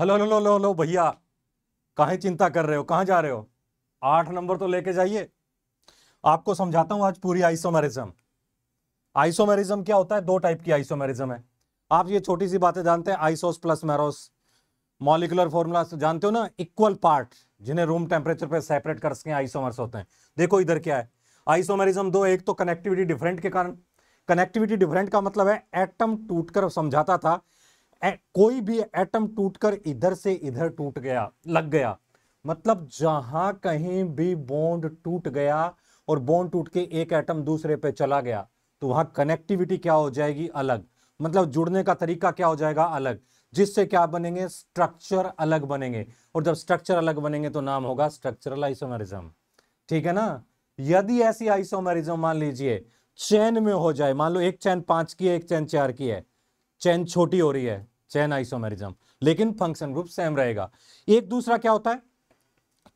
hello hello hello hello भैया कहा चिंता कर रहे हो कहा जा रहे हो आठ नंबर तो लेके जाइए आपको समझाता हूं आज पूरी आइसोमेरिज्म आइसोमेरिज्म क्या होता है दो टाइप की आइसोमेरिज्म है आप ये छोटी सी बातें जानते हैं isos plus meros molecular formula जानते हो ना इक्वल पार्ट जिन्हें रूम टेम्परेचर पर सेपरेट कर सकें आइसोमर्स होते हैं देखो इधर क्या है आइसोमेरिज्म दो एक तो कनेक्टिविटी डिफरेंट के कारण कनेक्टिविटी डिफरेंट का मतलब है एटम टूटकर समझाता था कोई भी एटम टूटकर इधर से इधर टूट गया लग गया मतलब जहां कहीं भी बॉन्ड टूट गया और बॉन्ड टूट के एक एटम दूसरे पे चला गया तो वहां कनेक्टिविटी क्या हो जाएगी अलग मतलब जुड़ने का तरीका क्या हो जाएगा अलग जिससे क्या बनेंगे स्ट्रक्चर अलग बनेंगे और जब स्ट्रक्चर अलग बनेंगे तो नाम होगा स्ट्रक्चरल आइसोमेरिज्म ठीक है ना यदि ऐसी आइसोमेरिज्म मान लीजिए चैन में हो जाए मान लो एक चैन पांच की है एक चैन चार की है चैन छोटी हो रही है चैन आइसोमेरिज्म लेकिन फंक्शन ग्रुप सेम रहेगा एक दूसरा क्या होता है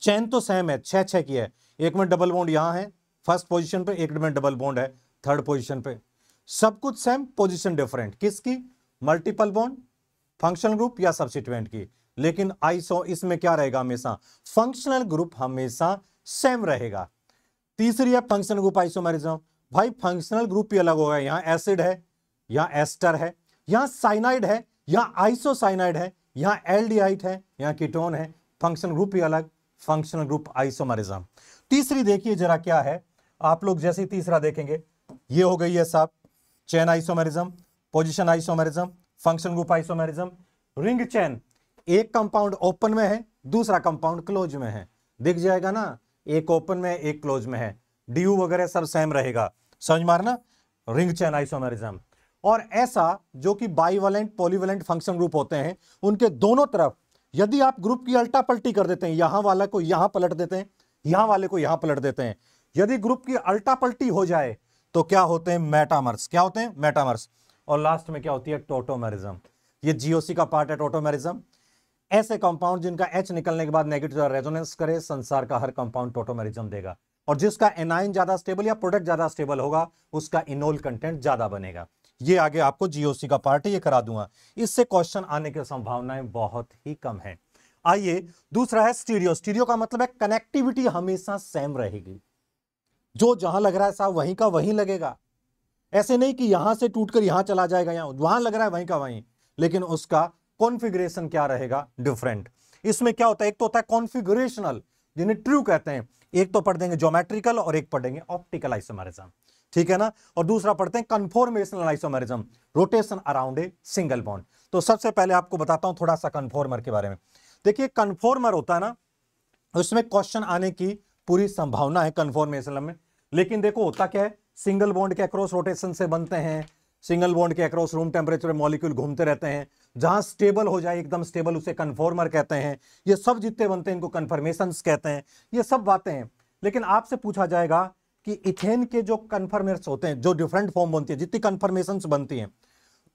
चैन तो सेम है छह छह की है एक में डबल बॉन्ड यहां है फर्स्ट पोजिशन पे एक में डबल बॉन्ड है थर्ड पोजिशन पे सब कुछ सेम पोजिशन डिफरेंट किसकी मल्टीपल बॉन्ड फंक्शनल ग्रुप या सब्सिटेंट की लेकिन आईसो इसमें क्या रहेगा हमेशा फंक्शनल ग्रुप हमेशा सेम रहेगा तीसरी है फंक्शनल ग्रुप आइसोमेरिज्म भाई फंक्शनल ग्रुप ही अलग होगा यहाँ एसिड है यहां एस्टर है यहां साइनाइड है यहां आइसोसाइनाइड है यहां एल्डिहाइट है यहां कीटोन है फंक्शनल ग्रुप ही अलग फंक्शनल ग्रुप आइसोमरिज्म तीसरी देखिए जरा क्या है आप लोग जैसे तीसरा देखेंगे ये हो गई है साहब chain isomerism position isomerism function group isomerism ring chain एक कंपाउंड ओपन में है दूसरा कंपाउंड क्लोज में है दिख जाएगा ना एक ओपन में एक क्लोज में है डीयू वगैरह सब सेम रहेगा समझ मारना रिंग चैन आइसोमरिज्म और ऐसा जो कि बाईवलेंट पॉलीवलेंट फंक्शन ग्रुप होते हैं उनके दोनों तरफ यदि आप ग्रुप की अल्टा पलटी कर देते हैं यहां वाला को यहां पलट देते हैं यहां वाले को यहां पलट देते हैं यदि ग्रुप की अल्टा पलटी हो जाए तो क्या होते हैं मेटामर्स क्या होते हैं मेटामर्स और लास्ट में क्या होती है टोटोमेरिज्म ये जीओसी का पार्ट है टोटोमेरिज्म ऐसे कंपाउंड जिनका एच निकलने के बाद नेगेटिव रेजोनेंस करे संसार का हर कंपाउंड टोटोमेरिज्म देगा और जिसका एनाइन ज्यादा स्टेबल या प्रोडक्ट ज्यादा स्टेबल होगा उसका इनोल कंटेंट ज्यादा बनेगा ये आगे आपको जीओसी का पार्ट ये करा दूंगा इससे क्वेश्चन आने की संभावनाएं बहुत ही कम है आइए दूसरा है स्टीरियो स्टीरियो का मतलब है कनेक्टिविटी हमेशा सेम रहेगी जो जहां लग रहा है साहब वहीं का वहीं लगेगा ऐसे नहीं कि यहां से टूटकर यहां चला जाएगा यहां वहां लग रहा है वहीं का वहीं लेकिन उसका कॉन्फिग्रेशन क्या रहेगा डिफरेंट इसमें क्या होता है एक तो होता है कॉन्फिगुरेशनल जिन्हें ट्रू कहते हैं एक तो पढ़ देंगे ज्योमेट्रिकल और एक पढ़ेंगे ऑप्टिकल आइसोमेरिज्म ठीक है ना और दूसरा पढ़ते हैं conformational isomerism rotation around a single bond तो सबसे पहले आपको बताता हूं थोड़ा सा कन्फॉर्मर के बारे में देखिए कन्फॉर्मर होता है ना उसमें क्वेश्चन आने की पूरी संभावना है कन्फॉर्मेशनल में लेकिन देखो होता क्या है सिंगल बॉन्ड के अक्रॉस रोटेशन से बनते हैं सिंगल बॉन्ड के अक्रॉस रूम टेम्परेचर में मॉलिक्यूल घूमते रहते हैं जहां स्टेबल हो जाए एकदम स्टेबल उसे कन्फॉर्मर कहते हैं ये सब जितने बनते हैं इनको कन्फर्मेशन कहते हैं ये सब बातें हैं लेकिन आपसे पूछा जाएगा कि इथेन के जो कन्फर्मेशन होते हैं जो डिफरेंट फॉर्म बनती है जितनी कन्फर्मेशन बनती हैं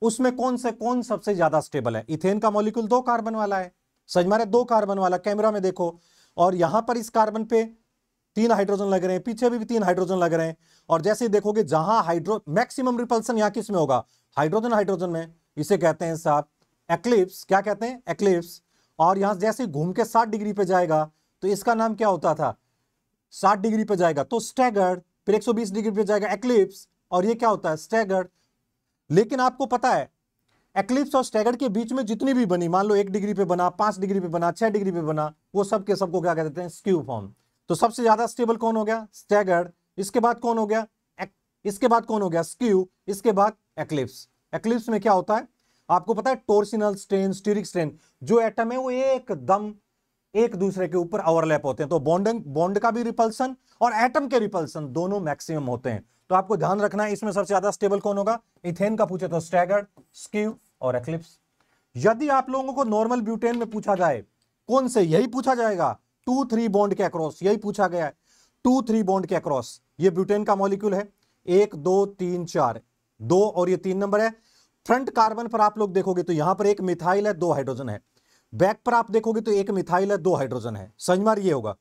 उसमें कौन से कौन सबसे ज्यादा स्टेबल है इथेन का मॉलिक्यूल दो कार्बन वाला है समझ मारे दो कार्बन वाला कैमरा में देखो और यहां पर इस कार्बन पे तीन हाइड्रोजन लग रहे हैं पीछे भी, भी तीन हाइड्रोजन लग रहे हैं और जैसे देखोगे जहां हाइड्रो मैक्सिमम रिपल्सन यहां किसमें होगा हाइड्रोजन हाइड्रोजन में इसे कहते हैं साहब एक्लिप्स क्या कहते हैं एक्लिप्स और यहां जैसे घूम के सात डिग्री पे जाएगा तो इसका नाम क्या होता था साठ डिग्री पर जाएगा तो स्टैगर्ड फिर 120 डिग्री पर जाएगा एक्लिप्स और ये क्या होता है स्टैगर्ड लेकिन आपको पता है एक्लिप्स और स्टैगर्ड के बीच में जितनी भी बनी मान लो एक डिग्री पे बना पांच डिग्री पे बना छह डिग्री पे बना वो सब के सबको क्या कहते हैं स्क्यू फॉर्म तो सबसे ज्यादा स्टेबल कौन हो गया स्टैगर्ड इसके बाद कौन हो गया इसके बाद कौन हो गया स्क्यू इसके बाद एक्लिप्स एक्लिप्स में क्या होता है आपको पता है टोर्सिनल स्ट्रेन स्टीरिक स्ट्रेन जो एटम है वो एकदम एक दूसरे के ऊपर ओवरलैप होते हैं तो बॉन्डिंग बॉन्ड का भी रिपल्सन और एटम के रिपल्सन दोनों मैक्सिमम होते हैं तो आपको ध्यान रखना है इसमें सबसे ज्यादा स्टेबल कौन होगा इथेन का पूछे तो स्टैगर्ड स्क्यू और एक्लिप्स यदि आप लोगों को नॉर्मल ब्यूटेन में पूछा जाए कौन से यही पूछा जाएगा टू थ्री बॉन्ड के अक्रॉस यही पूछा गया है टू थ्री बॉन्ड के अक्रॉस ये ब्यूटेन का मॉलिक्यूल है एक दो तीन चार दो और ये तीन नंबर है फ्रंट कार्बन पर आप लोग देखोगे तो यहां पर एक मिथाइल है दो हाइड्रोजन है बैक पर आप देखोगे तो एक मिथाइल है दो हाइड्रोजन है समझमार ये होगा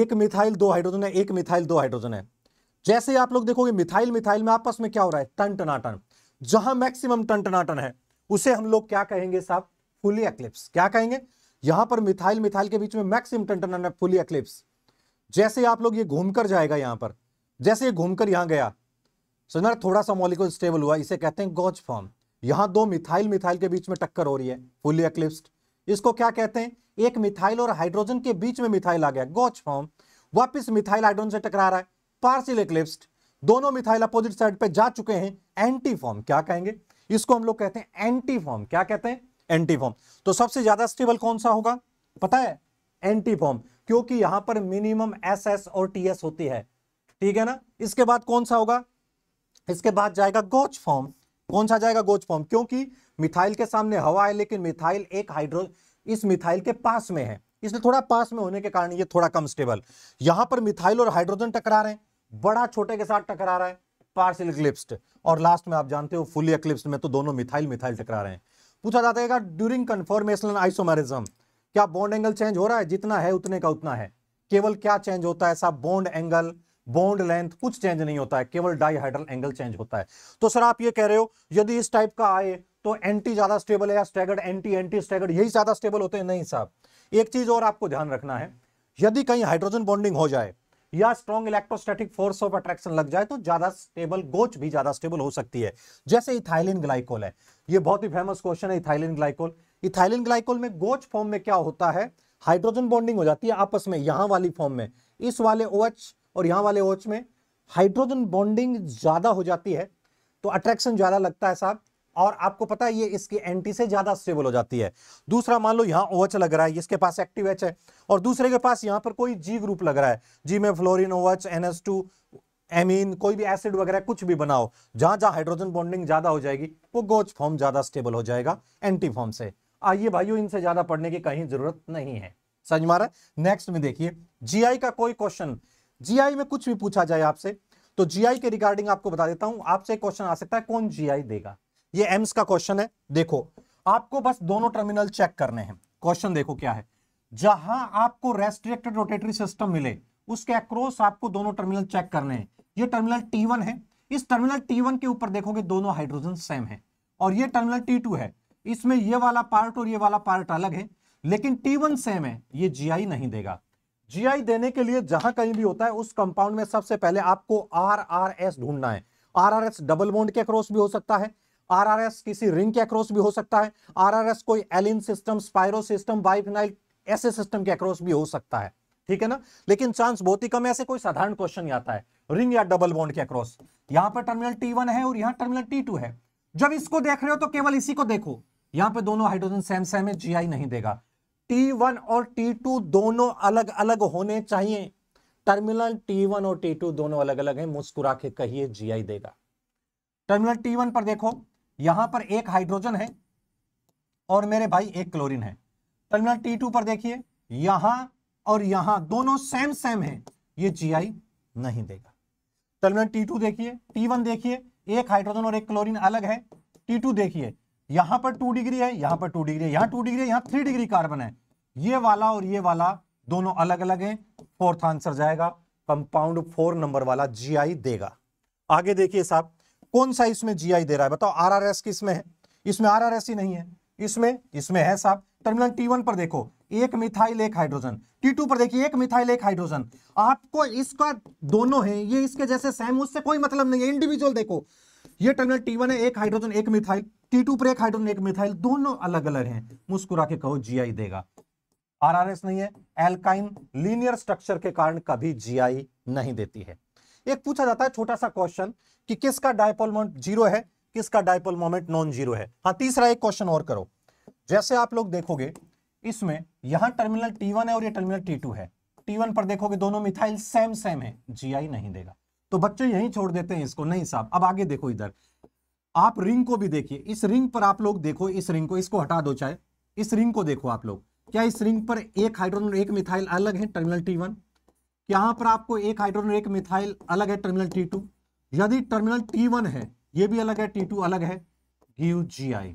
एक मिथाइल दो हाइड्रोजन है एक मिथाइल दो हाइड्रोजन है जैसे आप लोग देखोगे मिथाइल मिथाइल में आपस में क्या हो रहा है टंटनाटन जहां मैक्सिमम टंटनाटन है उसे हम लोग क्या कहेंगे साहब फुली एक्लिप्स क्या कहेंगे यहां पर मिथाइल मिथाइल के बीच में मैक्सिमम टंटनाटन है फुली एक्लिप्स जैसे आप लोग ये घूमकर जाएगा यहां पर जैसे ये घूमकर यहां गया समझ थोड़ा सा मॉलिक्यूल स्टेबल हुआ इसे कहते हैं गोज फॉर्म यहां दो मिथाइल मिथाइल के बीच में टक्कर हो रही है फुली एक्लिप्स्ड इसको क्या कहते हैं एक मिथाइल और हाइड्रोजन के बीच में मिथाइल आ गया गोच फॉर्म वापिस मिथाइल हाइड्रोजन से टकरा रहा है पार्सिल एक्लिप्स्ड दोनों मिथाइल अपोजिट साइड पे जा चुके हैं एंटी फॉर्म क्या कहेंगे इसको हम लोग कहते हैं एंटी फॉर्म क्या कहते हैं एंटी फॉर्म तो सबसे ज्यादा स्टेबल कौन सा होगा पता है एंटी फॉर्म क्योंकि यहां पर मिनिमम एस एस और टी एस होती है ठीक है ना इसके बाद कौन सा होगा इसके बाद जाएगा गोच फॉर्म कौन सा जाएगा गोच फॉर्म क्योंकि मिथाइल के सामने हवा है लेकिन मिथाइल एक हाइड्रो इस मिथाइल के पास में है इसलिए थोड़ा पास में होने के कारण ये थोड़ा कम स्टेबल यहां पर मिथाइल और हाइड्रोजन टकरा रहे हैं बड़ा छोटे के साथ टकरा रहा है पार्सल इक्लिप्स्ड और लास्ट में आप जानते हो फुली एक्लिप्स्ड में तो दोनों मिथाइल मिथाइल टकरा रहे हैं पूछा जाता है ड्यूरिंग कन्फॉर्मेशनल आइसोमेरिज्म क्या बॉन्ड एंगल चेंज हो रहा है जितना है उतने का उतना है केवल क्या चेंज होता है साहब बॉन्ड एंगल बॉन्ड लेंथ कुछ चेंज नहीं होता है केवल डाईहाइड्रल एंगल चेंज होता है तो सर आप ये कह रहे हो यदि इस टाइप का आए तो एंटी ज्यादा स्टेबल है या स्टैगर्ड एंटी एंटी स्टैगर्ड यही ज्यादा स्टेबल होते हैं नहीं साहब एक चीज और आपको ध्यान रखना है यदि कहीं हाइड्रोजन बॉन्डिंग हो जाए या strong electrostatic force of attraction लग जाए तो ज्यादा स्टेबल गोच भी ज्यादा स्टेबल हो सकती है जैसे इथाइलिन ग्लाइकोल है ये बहुत ही फेमस क्वेश्चन है इथाइलिन ग्लाइकोल इथाइलिन ग्लाइकोल में गोच फॉर्म में क्या होता है हाइड्रोजन बॉन्डिंग हो जाती है आपस में यहां वाली फॉर्म में इस वाले ओ OH और यहां वाले ओ OH में हाइड्रोजन बॉन्डिंग ज्यादा हो जाती है तो अट्रैक्शन ज्यादा लगता है साहब और आपको पता है ये इसकी एंटी से ज्यादा स्टेबल हो जाती है दूसरा मान लो यहाँ ओएच लग रहा है इसके पास एक्टिव एच है और दूसरे के पास यहाँ पर कोई जी ग्रुप लग रहा है जी में fluorine OH NS two amine कोई भी एसिड वगैरह कुछ भी बनाओ जहां जहां हाइड्रोजन बॉन्डिंग ज्यादा हो जाएगी वो गोच फॉर्म ज्यादा स्टेबल हो जाएगा एंटी फॉर्म से आइए भाइयों इनसे ज्यादा पढ़ने की कहीं जरूरत नहीं है समझ मारा नेक्स्ट में देखिए जीआई का कोई क्वेश्चन जीआई में कुछ भी पूछा जाए आपसे तो जीआई के रिगार्डिंग आपको बता देता हूं आपसे क्वेश्चन आ सकता है कौन जीआई देगा ये एम्स का क्वेश्चन है देखो आपको बस दोनों टर्मिनल चेक करने हैं क्वेश्चन देखो क्या है जहां आपको रेस्ट्रिक्टेड रोटेटरी सिस्टम मिले उसके अक्रोस आपको दोनों टर्मिनल चेक करने हैं ये टर्मिनल T1 है इस टर्मिनल वन के ऊपर देखोगे दोनों हाइड्रोजन सेम है और ये टर्मिनल टू है इसमें ये वाला पार्ट और ये वाला पार्ट अलग है लेकिन वन सेम है ये आई नहीं देगा आई देने के लिए जहां कहीं भी होता है उस कंपाउंड में सबसे पहले आपको आर आर एस ढूंढना है R R S double bond के अक्रोस भी हो सकता है आरआरएस किसी रिंग के अक्रॉस भी हो सकता है आरआरएस कोई allene system spiro system biphenyl ऐसे सिस्टम के अक्रॉस भी हो सकता है ठीक है ना लेकिन चांस बहुत ही कम ऐसे कोई साधारण क्वेश्चन आता है रिंग या डबल बॉन्ड के अक्रॉस यहां पर टर्मिनल टी है और यहां टर्मिनल टी है जब इसको देख रहे हो तो केवल इसी को देखो यहां पर दोनों हाइड्रोजन सेम सेम है जीआई नहीं देगा T1 और T2 दोनों अलग अलग होने चाहिए टर्मिनल T1 और T2 दोनों अलग अलग हैं मुस्कुरा के कहिए जीआई देगा टर्मिनल T1 पर देखो यहां पर एक हाइड्रोजन है और मेरे भाई एक क्लोरीन है टर्मिनल टी टू पर देखिए यहां और यहां दोनों सेम सेम है ये जी नहीं देगा टर्मिनल टी टू देखिए टी वन देखिए एक हाइड्रोजन और एक क्लोरीन अलग है टी टू देखिए यहां पर टू डिग्री है यहां पर टू डिग्री है यहां टू डिग्री है यहां थ्री डिग्री कार्बन है ये वाला और ये वाला दोनों अलग अलग है फोर्थ आंसर जाएगा कंपाउंड फोर नंबर वाला जी देगा आगे देखिए साहब कौन सा इसमें जीआई दे रहा है बताओ आरआरएस में है इसमें आरआरएस ही नहीं है इसमें इसमें है साहब टर्मिनल टी पर देखो एक मिथाइल एक हाइड्रोजन टी पर देखिए एक मिथाइल एक हाइड्रोजन आपको इसका दोनों है ये इसके जैसे सेम उससे कोई मतलब नहीं है इंडिविजुअल देखो ये टर्मिनल टी है एक हाइड्रोजन एक मिथाइल टी पर एक हाइड्रोजन एक मिथाइल दोनों अलग अलग है मुस्कुरा के कहो जीआई देगा आरआरएस नहीं है एल्काइन लीनियर स्ट्रक्चर के कारण कभी जीआई नहीं देती है एक पूछा जाता है छोटा सा क्वेश्चन कि किसका डायपोल मोमेंट जीरो है किसका डायपोल मोमेंट नॉन जीरो है हाँ तीसरा एक क्वेश्चन और करो जैसे आप लोग देखोगे इसमें यहां टर्मिनल टी वन है और ये टर्मिनल टी टू है टी वन पर देखोगे दोनों मिथाइल सेम सेम है जी आई नहीं देगा तो बच्चों यही छोड़ देते हैं इसको नहीं साहब अब आगे देखो इधर आप रिंग को भी देखिए इस रिंग पर आप लोग देखो इस रिंग को इसको हटा दो चाहे इस रिंग को देखो आप लोग क्या इस रिंग पर एक हाइड्रोजन और एक मिथाइल अलग है टर्मिनल टी वन यहां पर आपको एक हाइड्रोजन एक मिथाइल अलग है टर्मिनल टी टू यदि टर्मिनल टी वन है ये भी अलग है टी टू अलग है यू जी आई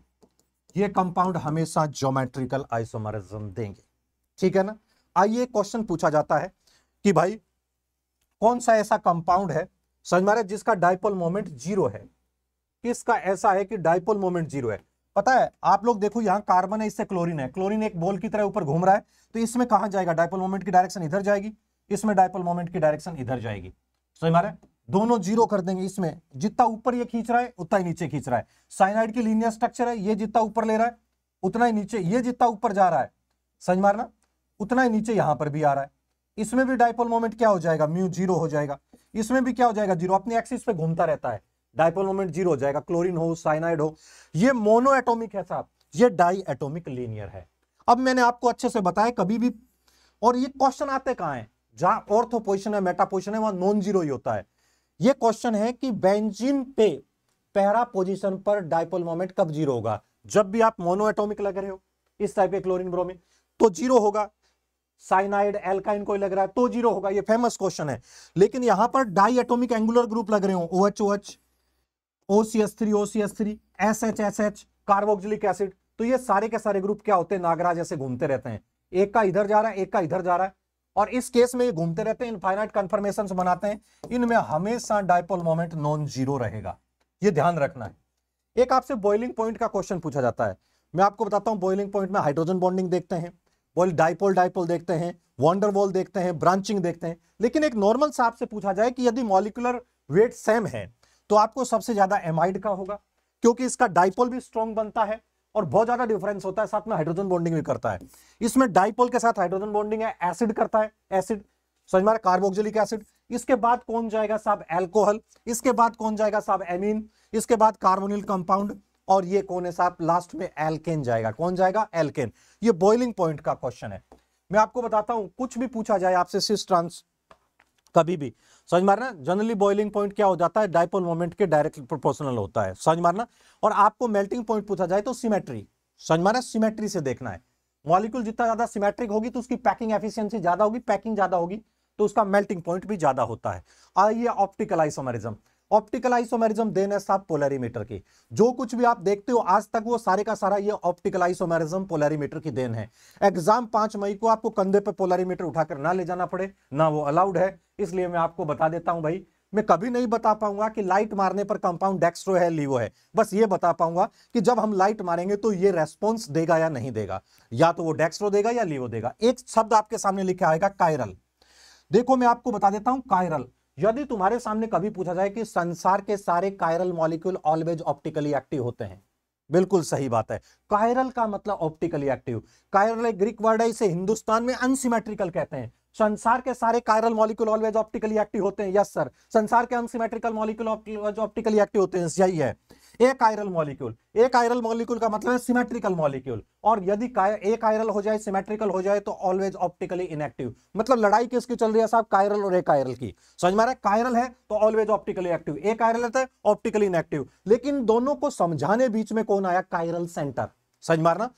ये कंपाउंड हमेशा ज्योमेट्रिकल आइसोमरिज्म देंगे ठीक है ना आइए क्वेश्चन पूछा जाता है कि भाई कौन सा ऐसा कंपाउंड है समझ में जिसका डाइपोल मोमेंट जीरो है किसका ऐसा है कि डाइपोल मोमेंट जीरो है पता है आप लोग देखो यहां कार्बन है इससे क्लोरीन है क्लोरीन एक बोल की तरह ऊपर घूम रहा है तो इसमें कहां जाएगा डाइपोल मोमेंट की डायरेक्शन इधर जाएगी इसमें डायपोल मोमेंट की डायरेक्शन इधर जाएगी सही मारे दोनों जीरो कर देंगे इसमें जितना ऊपर ये खींच रहा है उतना ही नीचे खींच रहा है साइनाइड की लीनियर स्ट्रक्चर है ये जितना ऊपर ले रहा है उतना ही नीचे ये जितना ऊपर जा रहा है समझ मारना उतना ही नीचे यहां पर भी आ रहा है इसमें भी डायपोल मोमेंट क्या हो जाएगा म्यू जीरो हो जाएगा इसमें भी क्या हो जाएगा जीरो अपनी एक्सिस पे घूमता रहता है डायपोल मोमेंट जीरो हो जाएगा क्लोरिन हो साइनाइड हो ये मोनो एटोमिक है साहब ये डाई एटोमिक लीनियर है अब मैंने आपको अच्छे से बताया कभी भी और ये क्वेश्चन आते कहा है जहां ऑर्थो पोजिशन है मेटा पोजिशन है वहां नॉन जीरो ही होता है ये क्वेश्चन है कि बेंजीन पे पहला पोजीशन पर डायपोल मोमेंट कब जीरो होगा जब भी आप मोनो एटोमिक लग रहे हो इस टाइप के क्लोरीन ब्रोमीन तो जीरो होगा साइनाइड एल्काइन कोई लग रहा है तो जीरो होगा ये फेमस क्वेश्चन है लेकिन यहां पर डाई एटोमिक एंगुलर ग्रुप लग रहे हो O H O H O C S three O C S three S H S H carboxylic acid तो ये सारे के सारे ग्रुप क्या होते हैं नागराज जैसे घूमते रहते हैं एक का इधर जा रहा है एक का इधर जा रहा है और इस केस में ये घूमते रहते हैं इनफाइनाइट कंफर्मेशन बनाते हैं इनमें हमेशा डायपोल मोमेंट नॉन जीरो रहेगा ये ध्यान रखना है एक आपसे बॉइलिंग पॉइंट का क्वेश्चन पूछा जाता है मैं आपको बताता हूँ बॉइलिंग पॉइंट में हाइड्रोजन बॉन्डिंग देखते हैं बॉइल डाइपोल डाइपोल देखते हैं वॉन्डर वॉल देखते हैं ब्रांचिंग देखते हैं लेकिन एक नॉर्मल से आपसे पूछा जाए कि यदि मॉलिकुलर वेट सेम है तो आपको सबसे ज्यादा एमाइड का होगा क्योंकि इसका डाइपोल भी स्ट्रॉन्ग बनता है और बहुत ज्यादा डिफरेंस होता है साथ में हाइड्रोजन बॉन्डिंग भी करता है इसमें डाइपोल के साथ हाइड्रोजन बॉन्डिंग है एसिड करता है एसिड समझ में कार्बोक्जिलिक एसिड इसके बाद कौन जाएगा साहब एल्कोहल इसके बाद कौन जाएगा साहब एमीन इसके बाद कार्बोनिल कंपाउंड और ये कौन है साहब लास्ट में एल्केन जाएगा कौन जाएगा एल्केन ये बॉइलिंग पॉइंट का क्वेश्चन है मैं आपको बताता हूं कुछ भी पूछा जाए आपसे सिस ट्रांस कभी भी समझ मारना जनरली बॉइलिंग पॉइंट क्या हो जाता है डायपोल मोमेंट के डायरेक्ट प्रोपोर्शनल होता है समझ मारना और आपको मेल्टिंग पॉइंट पूछा जाए तो सिमेट्री समझ मारना सिमेट्री से देखना है मॉलिक्यूल जितना ज्यादा सिमेट्रिक होगी तो उसकी पैकिंग एफिशिएंसी ज्यादा होगी पैकिंग ज्यादा होगी तो उसका मेल्टिंग पॉइंट भी ज्यादा होता है आइए ऑप्टिकल आइसोमेरिज्म ऑप्टिकल आइसोमेरिज्म देन है साहब पोलरीमीटर की जो कुछ भी आप देखते हो आज तक वो सारे का सारा ये ऑप्टिकल आइसोमेरिज्म पोलरीमीटर की देन है एग्जाम पांच मई को आपको कंधे पे पोलरीमीटर उठाकर ना ले जाना पड़े ना वो अलाउड है इसलिए मैं आपको बता देता हूं भाई मैं कभी नहीं बता पाऊंगा कि लाइट मारने पर कंपाउंड डेक्स्ट्रो है लीवो है बस ये बता पाऊंगा कि जब हम लाइट मारेंगे तो ये रेस्पॉन्स देगा या नहीं देगा या तो वो डेक्स्ट्रो देगा या लीवो देगा एक शब्द आपके सामने लिखा आएगा कायरल देखो मैं आपको बता देता हूं कायरल यदि तुम्हारे सामने कभी पूछा जाए कि संसार के सारे chiral molecule always optically active होते हैं बिल्कुल सही बात है कायरल का मतलब ऑप्टिकली एक्टिव कायरल एक ग्रीक वर्ड है इसे हिंदुस्तान में अनसिमेट्रिकल कहते हैं संसार के सारे chiral molecule always optically active होते हैं यस सर संसार के unsymmetrical molecule always optically active होते हैं यही है एक आयरल मॉलिक्यूल एक आयरल मॉलिक्यूल का मतलब है सिमेट्रिकल मॉलिक्यूल और यदि एक आयरल हो जाए सिमेट्रिकल हो जाए तो ऑलवेज ऑप्टिकली इनएक्टिव मतलब लड़ाई किसकी चल रही है साहब कायरल और एक आयरल की समझ में आ रहा है कायरल है तो ऑलवेज ऑप्टिकली एक्टिव एक आयरल रहता है ऑप्टिकली तो इनएक्टिव लेकिन दोनों को समझाने बीच में कौन आया कायरल सेंटर समझ मारना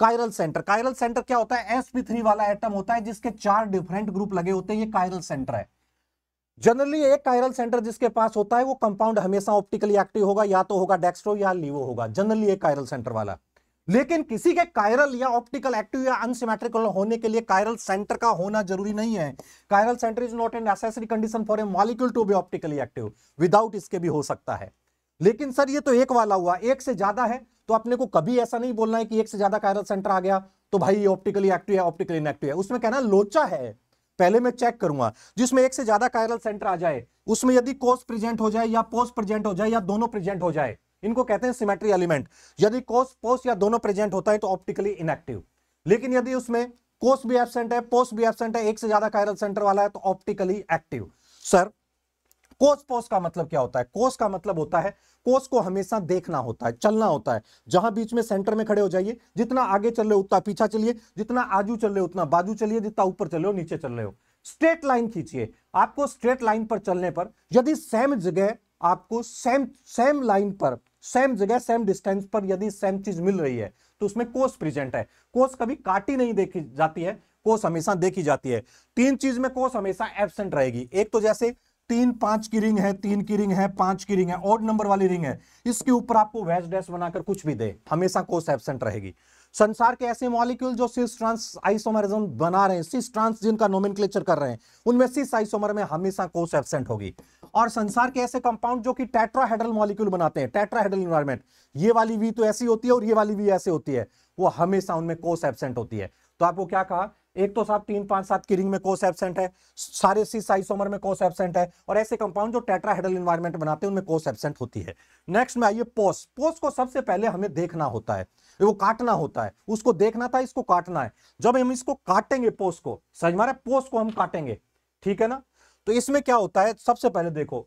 कायरल सेंटर कायरल सेंटर क्या होता है sp3 वाला एटम होता है जिसके चार डिफरेंट ग्रुप लगे होते हैं ये कायरल सेंटर है जनरली एक कायरल सेंटर जिसके पास होता है वो कंपाउंड हमेशा ऑप्टिकली एक्टिव होगा या तो होगा डेक्स्ट्रो या लिवो होगा जनरली एक कायरल सेंटर वाला लेकिन किसी के कायरल या ऑप्टिकल एक्टिव या अनसिमेट्रिकल होने के लिए कायरल सेंटर का होना जरूरी नहीं है chiral centre is not an necessary condition for a molecule to be optically active without इसके भी हो सकता है लेकिन सर ये तो एक वाला हुआ एक से ज्यादा है तो अपने को कभी ऐसा नहीं बोलना है कि एक से ज्यादा कायरल सेंटर आ गया तो भाई ये ऑप्टिकली एक्टिव है ऑप्टिकली इनएक्टिव है उसमें कहना लोचा है पहले मैं चेक करूंगा जिसमें एक से ज्यादा कायरल सेंटर आ जाए उसमें यदि कोस प्रेजेंट हो जाए या पोस्ट प्रेजेंट हो जाए या दोनों प्रेजेंट हो जाए इनको कहते हैं सिमेट्री एलिमेंट यदि कोस पोस्ट या दोनों प्रेजेंट होता है तो ऑप्टिकली इनएक्टिव लेकिन यदि उसमें कोस भी एबसेंट है पोस्ट भी एबसेंट है एक से ज्यादा कायरल सेंटर वाला है तो ऑप्टिकली एक्टिव सर कोस पोस का मतलब क्या होता है कोस का मतलब होता है कोस को हमेशा देखना होता है चलना होता है जहां बीच में सेंटर में खड़े हो जाइए जितना आगे चल रहे हो उतना पीछा चलिए जितना आजू चल रहे हो उतना बाजू चलिए जितना ऊपर चल रहे हो नीचे चल रहे हो स्ट्रेट लाइन खींचिए आपको स्ट्रेट लाइन पर चलने पर यदि सेम जगह आपको सेम सेम लाइन पर सेम जगह सेम डिस्टेंस पर यदि सेम चीज मिल रही है तो उसमें कोस प्रेजेंट है कोस कभी काटी नहीं देखी जाती है कोस हमेशा देखी जाती है तीन चीज में कोस हमेशा एबसेंट रहेगी एक तो जैसे तीन पांच की रिंग है तीन की रिंग है पांच की रिंग है ऑड नंबर वाली रिंग है इसके ऊपर आपको वेज डैश बनाकर कुछ भी दे हमेशा कोस एबसेंट रहेगी संसार के ऐसे मॉलिक्यूल जो सिस ट्रांस आइसोमेरिज्म बना रहे हैं सिस ट्रांस जिनका नोमिन कर रहे हैं उनमें सिस आइसोमर में हमेशा कोस एबसेंट होगी और संसार के ऐसे कंपाउंड जो कि टेट्राहेड्रल मॉलिक्यूल बनाते हैं टेट्राहेड्रल इन्वायरमेंट ये वाली वी तो ऐसी होती है और ये वाली वी ऐसे होती है वो हमेशा उनमें कोस एबसेंट होती है तो आपको क्या कहा एक तो साहब तीन पांच सात की रिंग में कोस एबसेंट है सारे सी साइज सोमर में कोस एबसेंट है और ऐसे कंपाउंड जो टेट्राहेडल इन्वायरमेंट बनाते हैं उनमें कोस एबसेंट होती है नेक्स्ट में आइए पोस पोस को सबसे पहले हमें देखना होता है वो काटना होता है उसको देखना था इसको काटना है जब हम इसको काटेंगे पोस को समझ मारे पोस को हम काटेंगे ठीक है ना तो इसमें क्या होता है सबसे पहले देखो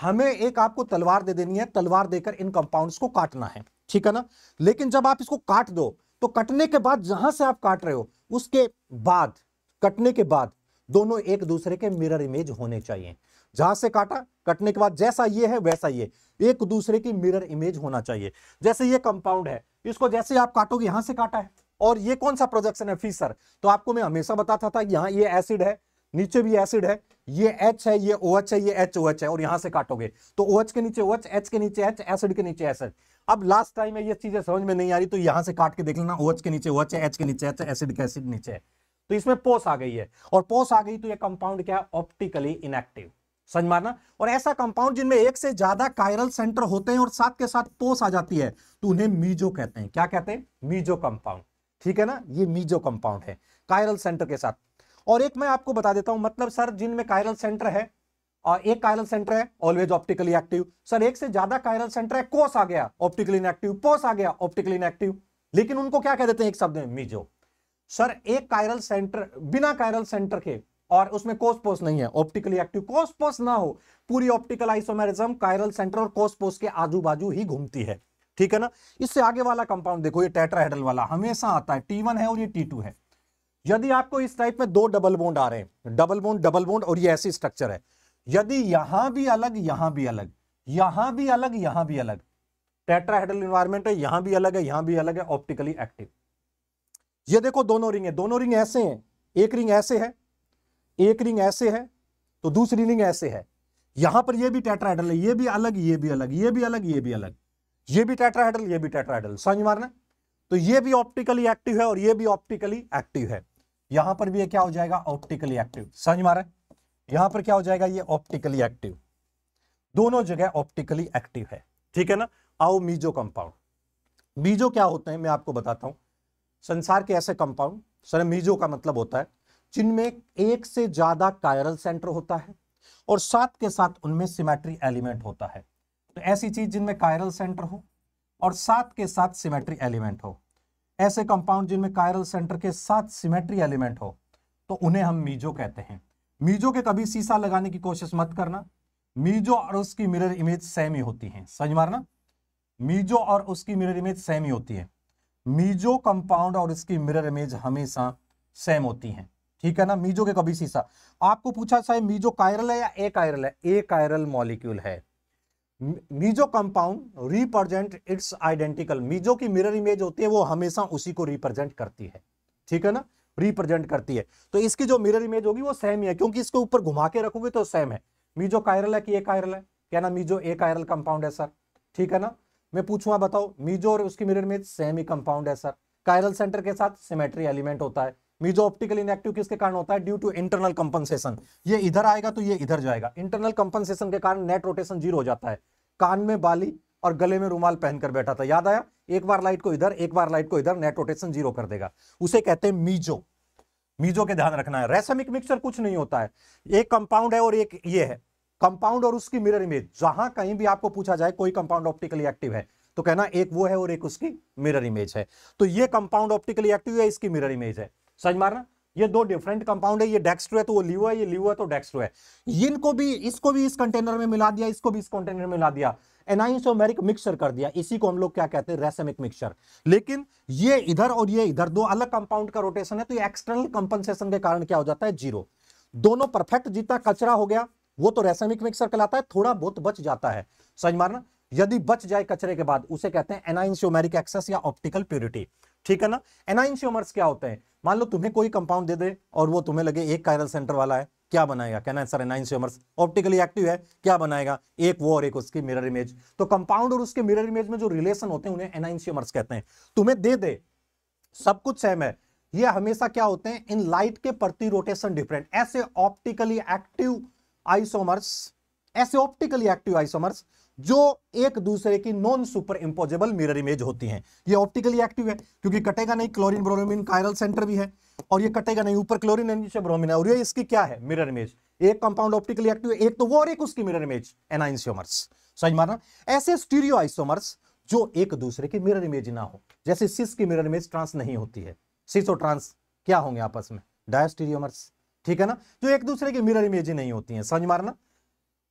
हमें एक आपको तलवार दे देनी है तलवार देकर इन कंपाउंड को काटना है ठीक है ना लेकिन जब आप इसको काट दो तो कटने के बाद जहां से आप काट रहे हो उसके बाद कटने के बाद दोनों एक दूसरे के मिरर इमेज होने चाहिए जहां से काटा कटने के बाद जैसा ये है वैसा ये एक दूसरे की मिरर इमेज होना चाहिए जैसे ये कंपाउंड है इसको जैसे आप काटोगे यहां से काटा है और ये कौन सा प्रोजेक्शन है फीसर तो आपको मैं हमेशा बताता था यहाँ ये एसिड है नीचे भी एसिड है ये एच है ये ओ OH है ये एच OH है और यहां से काटोगे तो ओ OH के नीचे OH, एच के नीचे एच एसिड के नीचे एसिड अब लास्ट टाइम में ये चीजें समझ में नहीं आ रही तो यहां से काट के देख लेना OH के नीचे OH है एच के नीचे एच एसिड के एसिड नीचे है तो इसमें पोस आ गई है और पोस आ गई तो ये कंपाउंड क्या है ऑप्टिकली इनएक्टिव समझ मारना और ऐसा कंपाउंड जिनमें एक से ज्यादा कायरल सेंटर होते हैं और साथ के साथ पोस आ जाती है तो उन्हें मीजो कहते हैं क्या कहते हैं मीजो कंपाउंड ठीक है ना ये मीजो कंपाउंड है कायरल सेंटर के साथ और एक मैं आपको बता देता हूं मतलब सर जिनमें कायरल सेंटर है और एक कायरल सेंटर है ऑलवेज ऑप्टिकली एक्टिव सर एक से ज्यादा कायरल सेंटर है कोस आ गया ऑप्टिकली इनएक्टिव पोस आ गया ऑप्टिकली इनएक्टिव लेकिन उनको क्या कह देते हैं एक शब्द में मिजो सर एक कायरल सेंटर बिना कायरल सेंटर के और उसमें कोस पोस नहीं है ऑप्टिकली एक्टिव कोस पोस ना हो पूरी ऑप्टिकल आइसोमेरिज्म कायरल सेंटर और कोस पोस के आजू बाजू ही घूमती है ठीक है ना इससे आगे वाला कंपाउंड देखो ये टेट्राहेड्रल वाला हमेशा आता है टी वन है और ये टी टू है यदि आपको इस टाइप में दो डबल बोन्ड आ रहे हैं डबल बोन्ड डबल बोन्ड और ये ऐसी स्ट्रक्चर है यदि यहां भी अलग यहां भी अलग यहां भी अलग यहां भी अलग टेट्राहेड्रल इन्वायरमेंट है यहां भी अलग है यहां भी अलग है ऑप्टिकली एक्टिव ये देखो दोनों रिंग है दोनों रिंग ऐसे हैं एक रिंग ऐसे है एक रिंग ऐसे है तो दूसरी रिंग ऐसे है यहां पर ये भी टेट्राहेड्रल है ये भी अलग ये भी अलग ये भी अलग ये भी अलग ये भी टेट्राहेड्रल ये भी टेट्राहेड्रल समझ मारना तो ये भी ऑप्टिकली एक्टिव है और ये भी ऑप्टिकली एक्टिव है यहां पर भी ये क्या हो जाएगा ऑप्टिकली एक्टिव समझ मारा यहां पर क्या हो जाएगा ये ऑप्टिकली एक्टिव दोनों जगह ऑप्टिकली एक्टिव है ठीक है ना आओ मीजो कंपाउंड मीजो क्या होते हैं मैं आपको बताता हूं संसार के ऐसे कंपाउंड सर मीजो का मतलब होता है जिनमें एक से ज्यादा कायरल सेंटर होता है और साथ के साथ उनमें सिमेट्री एलिमेंट होता है तो ऐसी चीज जिनमें कायरल सेंटर हो और साथ के साथ सिमेट्री एलिमेंट हो ऐसे कंपाउंड जिनमें कायरल सेंटर के साथ सिमेट्री एलिमेंट हो तो उन्हें हम मीजो कहते हैं मीजो के कभी सीसा लगाने की कोशिश मत करना मीजो और उसकी मिरर इमेज सेम ही होती है समझ मारना मीजो और उसकी मिरर इमेज सेम ही होती है मीजो कंपाउंड और इसकी मिरर इमेज हमेशा सेम होती है ठीक है ना मीजो के कभी सीसा आपको पूछा मीजो कायरल है या ए कायरल है ए कायरल मॉलिक्यूल है meso compound represent its identical meso की मिरर इमेज होती है वो हमेशा उसी को रिप्रेजेंट करती है ठीक है ना रिप्रेजेंट करती है तो इसकी जो मिरर इमेज होगी वो सेम ही है क्योंकि इसके ऊपर घुमा के रखोगे तो सेम है मीजो कायरल है कि एक कायरल है क्या ना मीजो एक कायरल कंपाउंड है सर ठीक है ना मैं पूछूंगा बताओ मीजो और उसकी मिरर इमेज सेम ही कंपाउंड है सर कायरल सेंटर के साथ सिमेट्री एलिमेंट होता है मीजो ऑप्टिकल इनएक्टिव किसके कारण होता है ड्यू टू इंटरनल कंपनसेशन ये इधर आएगा तो ये इधर जाएगा इंटरनल कंपनसेशन के कारण नेट रोटेशन जीरो हो जाता है कान में बाली और गले में रूमाल पहनकर बैठा था याद आया एक बार लाइट को इधर एक बार लाइट को इधर नेट रोटेशन जीरो कर देगा उसे कहते हैं मीजो मीजो के ध्यान रखना है रेसमिक मिक्सर कुछ नहीं होता है एक कंपाउंड है और एक ये है कंपाउंड और उसकी मिरर इमेज जहां कहीं भी आपको पूछा जाए कोई कंपाउंड ऑप्टिकली एक्टिव है तो कहना एक वो है और एक उसकी मिरर इमेज है तो ये कंपाउंड ऑप्टिकली एक्टिव है इसकी मिरर इमेज है समझ मारना ये दो डिफरेंट कंपाउंड है ये डेक्स्ट्रो है तो वो लियो है ये लियो है तो डेक्स्ट्रो है इनको भी इसको भी इस कंटेनर में मिला दिया इसको भी इस कंटेनर में मिला दिया एनाइसोमेरिक मिक्सर कर दिया इसी को हम लोग क्या कहते हैं रेसेमिक मिक्सर लेकिन ये इधर और ये इधर दो अलग कंपाउंड का रोटेशन है तो ये एक्सटर्नल कंपनसेशन के कारण क्या हो जाता है जीरो दोनों परफेक्ट जितना कचरा हो गया वो तो रेसेमिक मिक्सर कहलाता है थोड़ा बहुत बच जाता है समझ मारना यदि बच जाए कचरे के बाद उसे कहते हैं एनाइनसियोमेरिक एक्सेस या ऑप्टिकल प्योरिटी ठीक है ना एनाइंशियोमर्स क्या होते हैं मान लो तुम्हें कोई कंपाउंड दे दे और वो तुम्हें लगे एक कायरल सेंटर वाला है क्या बनाएगा कहना है सर एनाइंशियोमर्स ऑप्टिकली एक्टिव है क्या बनाएगा एक वो और एक उसकी मिरर इमेज तो कंपाउंड और उसके मिरर इमेज में जो रिलेशन होते हैं उन्हें एनाइंशियोमर्स कहते हैं तुम्हें दे दे सब कुछ सेम है ये हमेशा क्या होते हैं इन लाइट के प्रति रोटेशन डिफरेंट ऐसे ऑप्टिकली एक्टिव आइसोमर्स ऐसे ऑप्टिकली एक्टिव आइसोमर्स जो एक दूसरे की non superimposable mirror image होती हैं ये ऑप्टिकली एक्टिव है क्योंकि कटेगा नहीं क्लोरीन ब्रोमिन कायरल सेंटर भी है और ये कटेगा नहीं ऊपर क्लोरीन है नीचे ब्रोमिन है और ये इसकी क्या है मिरर इमेज एक कंपाउंड ऑप्टिकली एक्टिव है एक तो वो और एक उसकी मिरर इमेज एनाइंसियोमर्स समझ माना ऐसे स्टीरियो आइसोमर्स जो एक दूसरे की मिरर इमेज ना हो जैसे सिस की मिरर इमेज ट्रांस नहीं होती है सिस और ट्रांस क्या होंगे आपस में डायस्टीरियोमर्स ठीक है ना जो एक दूसरे की मिरर इमेज ही नहीं होती है समझ मारना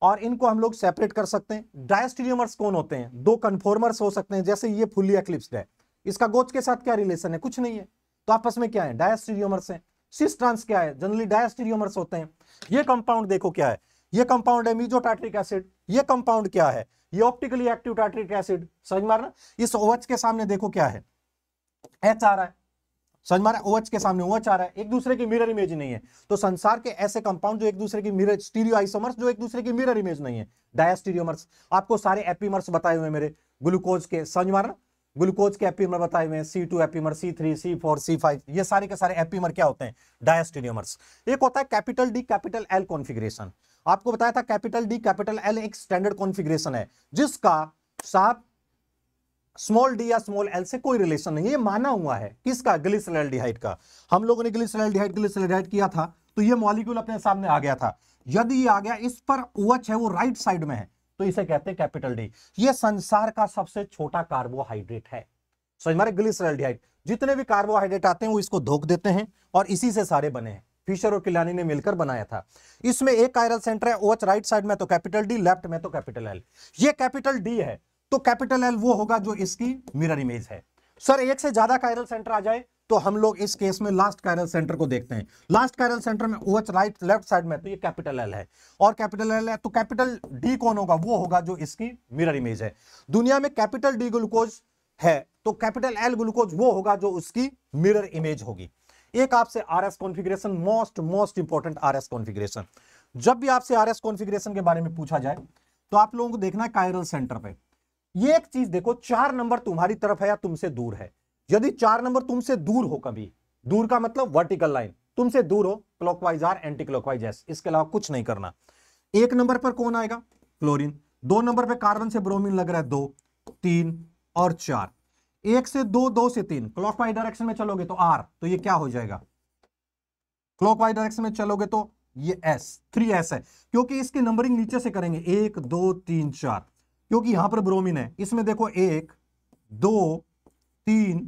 और इनको हम लोग सेपरेट कर सकते हैं डायस्टीरियमर्स कौन होते हैं दो कन्फॉर्मर्स हो सकते हैं जैसे ये फुल्ली एक्लिप्स है इसका गोच के साथ क्या रिलेशन है कुछ नहीं है तो आपस में क्या है डायस्टीरियोमर्स है सिस्ट्रांस क्या है जनरली डायस्टीरियोमर्स होते हैं ये कंपाउंड देखो क्या है ये कंपाउंड है मीजोटाट्रिक एसिड ये कंपाउंड क्या है ये ऑप्टिकली एक्टिव टाइट्रिक एसिड समझ मारना इस ओवच के सामने देखो क्या है एच आ रहा है समझ मारा ओएच के सामने ओएच आ रहा है एक दूसरे की मिरर इमेज नहीं है तो संसार के ऐसे कंपाउंड जो एक दूसरे की मिरर स्टीरियो आइसोमर्स जो एक दूसरे की मिरर इमेज नहीं है डायस्टीरियोमर्स आपको सारे एपीमर्स बताए हुए मेरे ग्लूकोज के समझ मारा ग्लूकोज के एपीमर बताए हुए C two epimer C three C four C five ये सारे के सारे एपीमर क्या होते हैं डायस्टीरियोमर्स एक होता है capital D capital L configuration आपको बताया था कैपिटल डी कैपिटल एल एक स्टैंडर्ड कॉन्फिग्रेशन है जिसका साफ स्मॉल डी या स्मॉल एल से कोई रिलेशन नहीं ये माना हुआ है किसका ग्लिसरल्डिहाइड का हम लोगों ने ग्लिसरल्डिहाइड ग्लिसराइड किया था तो ये मॉलिक्यूल अपने सामने आ गया था यदि ये आ गया इस पर ओएच OH है वो राइट साइड में है तो इसे कहते हैं कैपिटल डी ये संसार का सबसे छोटा कार्बोहाइड्रेट है समझ मारे ग्लिसरल्डिहाइड जितने भी कार्बोहाइड्रेट आते हैं वो इसको धोख देते हैं और इसी से सारे बने हैं फिशर और किलानी ने मिलकर बनाया था इसमें एक कायरल सेंटर है ओएच राइट साइड में तो कैपिटल डी लेफ्ट में तो कैपिटल एल ये कैपिटल डी है तो कैपिटल एल वो होगा जो इसकी मिरर इमेज है सर एक से ज्यादा कायरल सेंटर आ जाए तो हम लोग इस केस में लास्ट कायरल सेंटर को देखते हैं लास्ट कायरल सेंटर में ओएच राइट लेफ्ट साइड में तो ये कैपिटल एल है और कैपिटल एल है तो कैपिटल डी कौन होगा वो होगा जो इसकी मिरर इमेज है दुनिया में कैपिटल डी ग्लूकोज है तो कैपिटल एल ग्लूकोज वो होगा जो उसकी मिरर इमेज होगी एक आपसे R S configuration most most important R S configuration जब भी आपसे आर एस कॉन्फिग्रेशन के बारे में पूछा जाए तो आप लोगों को देखना है कायरल सेंटर पे ये एक चीज देखो चार नंबर तुम्हारी तरफ है या तुमसे दूर है यदि चार नंबर तुमसे दूर हो कभी दूर का मतलब वर्टिकल लाइन तुमसे दूर हो clockwise R anti clockwise S इसके अलावा कुछ नहीं करना एक नंबर पर कौन आएगा क्लोरीन दो नंबर पर कार्बन से ब्रोमीन लग रहा है दो तीन और चार एक से दो दो से तीन क्लॉकवाइज डायरेक्शन में चलोगे तो आर तो ये क्या हो जाएगा क्लॉकवाइज डायरेक्शन में चलोगे तो ये एस थ्री एस है क्योंकि इसकी नंबरिंग नीचे से करेंगे एक दो तीन चार क्योंकि यहां पर ब्रोमीन है इसमें देखो एक दो तीन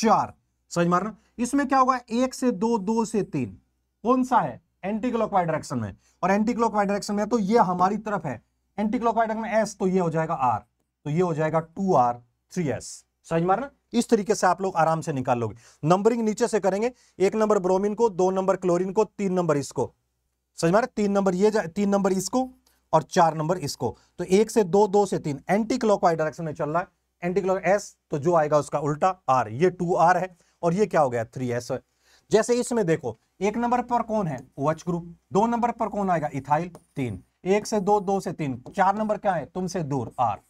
चार समझ मारना इसमें क्या होगा एक से दो दो से तीन कौन सा है एंटी क्लॉक डायरेक्शन में और एंटी क्लॉक डायरेक्शन में तो ये हमारी तरफ है एंटी क्लॉक डायरेक्शन में एस तो ये हो जाएगा आर तो ये हो जाएगा टू आर थ्री एस समझ मारना इस तरीके से आप लोग आराम से निकाल लोगे नंबरिंग नीचे से करेंगे एक नंबर ब्रोमिन को दो नंबर क्लोरिन को तीन नंबर इसको समझ मारे तीन नंबर ये तीन नंबर इसको और चार नंबर इसको तो एक से दो दो से तीन एंटी क्लॉकवाइज डायरेक्शन में चल रहा है एंटी क्लॉक एस तो जो आएगा उसका उल्टा आर ये टू आर है और ये क्या हो गया थ्री एस जैसे इसमें देखो एक नंबर पर कौन है वच ग्रुप दो नंबर पर कौन आएगा इथाइल तीन एक से दो दो से तीन चार नंबर क्या है तुमसे दूर आर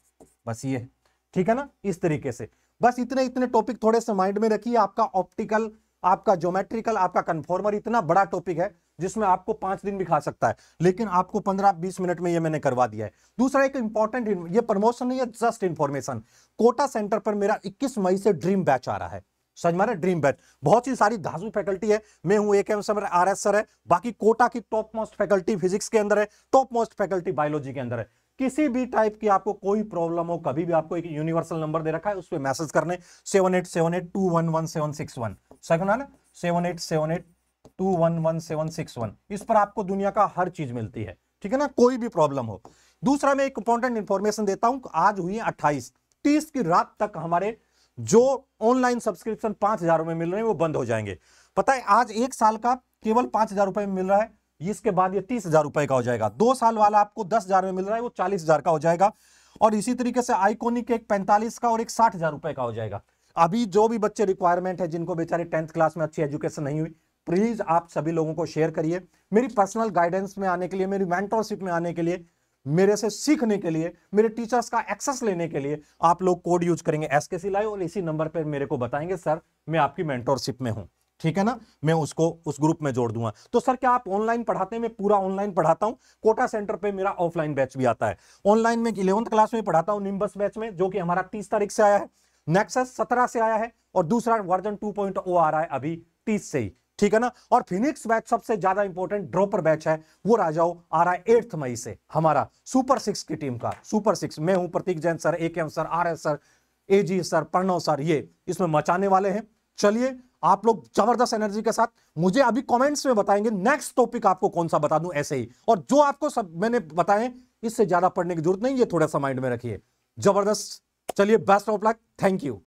बस ये है ठीक है ना इस तरीके से बस इतने इतने टॉपिक थोड़े से माइंड में रखिए आपका ऑप्टिकल आपका ज्योमेट्रिकल आपका कन्फॉर्मर इतना बड़ा टॉपिक है जिसमें आपको पांच दिन भी खा सकता है लेकिन आपको पंद्रह बीस मिनट में ये मैंने करवा दिया है दूसरा एक इंपॉर्टेंट ये प्रमोशन नहीं है जस्ट इंफॉर्मेशन कोटा सेंटर पर मेरा इक्कीस मई से ड्रीम बैच आ रहा है ड्रीम बैच बहुत सी सारी धासु फैकल्टी है मैं हूं एक M sir R S sir है बाकी कोटा की टॉप मोस्ट फैकल्टी फिजिक्स के अंदर है टॉप मोस्ट फैकल्टी बायोलॉजी के अंदर है किसी भी टाइप की आपको कोई प्रॉब्लम हो कभी भी आपको एक यूनिवर्सल नंबर दे रखा है उस पर मैसेज करने seven eight seven eight two one one seven six one सही ना seven eight seven eight two one one seven six one इस पर आपको दुनिया का हर चीज मिलती है ठीक है ना कोई भी प्रॉब्लम हो दूसरा मैं एक इंपॉर्टेंट इंफॉर्मेशन देता हूं आज हुई है अट्ठाईस तीस की रात तक हमारे जो ऑनलाइन सब्सक्रिप्शन पांच हजार रुपए मिल रहे हैं वो बंद हो जाएंगे पता है आज एक साल का केवल पांच हजार रुपए में मिल रहा है इसके बाद ये तीस हजार रुपए का हो जाएगा दो साल वाला आपको दस हजार में मिल रहा है वो चालीस हजार का हो जाएगा और इसी तरीके से आइकोनिक एक पैंतालीस का और एक साठ हजार रुपए का हो जाएगा अभी जो भी बच्चे रिक्वायरमेंट है जिनको बेचारे टेंथ क्लास में अच्छी एजुकेशन नहीं हुई प्लीज़ आप सभी लोगों को शेयर करिए मेरी पर्सनल गाइडेंस में आने के लिए मेरी मेंटोरशिप में आने के लिए मेरे से सीखने के लिए मेरे टीचर्स का एक्सेस लेने के लिए आप लोग कोड यूज करेंगे एस के सी और इसी नंबर पर मेरे को बताएंगे सर मैं आपकी मेंटोरशिप में हूँ ठीक है ना मैं उसको उस ग्रुप में जोड़ दूंगा तो सर क्या आप ऑनलाइन पढ़ाते हैं मैं पूरा ऑनलाइन पढ़ाता हूं कोटा सेंटर पे मेरा ऑफलाइन बैच भी आता है ऑनलाइन में इलेवंथ क्लास में पढ़ाता हूं निम्बस बैच में जो कि हमारा तीस तारीख से आया है नेक्सस सत्रह से आया है और दूसरा वर्जन टू पॉइंट ओ आ रहा है अभी तीस से ही ठीक है ना और फिनिक्स बैच सबसे ज्यादा इंपॉर्टेंट ड्रॉपर बैच है वो राजाओं आ रहा है एट्थ मई से हमारा सुपर सिक्स की टीम का सुपर सिक्स मैं हूं Pratik Jain sir A K M sir R S sir A G sir Pranav sir ये इसमें मचाने वाले हैं चलिए आप लोग जबरदस्त एनर्जी के साथ मुझे अभी कमेंट्स में बताएंगे नेक्स्ट टॉपिक आपको कौन सा बता दूं ऐसे ही और जो आपको सब मैंने बताएं इससे ज्यादा पढ़ने की जरूरत नहीं ये थोड़ा सा माइंड में रखिए जबरदस्त चलिए best of luck thank you